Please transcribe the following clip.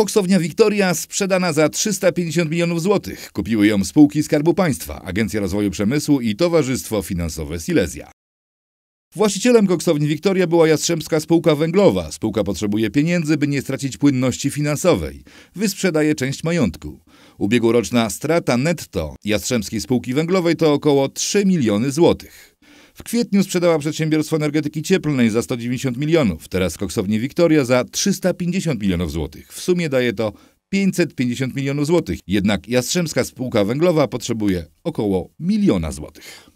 Koksownia Wiktoria sprzedana za 350 milionów złotych. Kupiły ją spółki Skarbu Państwa, Agencja Rozwoju Przemysłu i Towarzystwo Finansowe Silesia. Właścicielem koksowni Wiktoria była Jastrzębska Spółka Węglowa. Spółka potrzebuje pieniędzy, by nie stracić płynności finansowej. Wysprzedaje część majątku. Ubiegłoroczna strata netto Jastrzębskiej Spółki Węglowej to około 3 miliony złotych. W kwietniu sprzedała przedsiębiorstwo energetyki cieplnej za 190 milionów, teraz koksownie Wiktoria za 350 milionów złotych. W sumie daje to 550 milionów złotych, jednak Jastrzębska Spółka Węglowa potrzebuje około miliona złotych.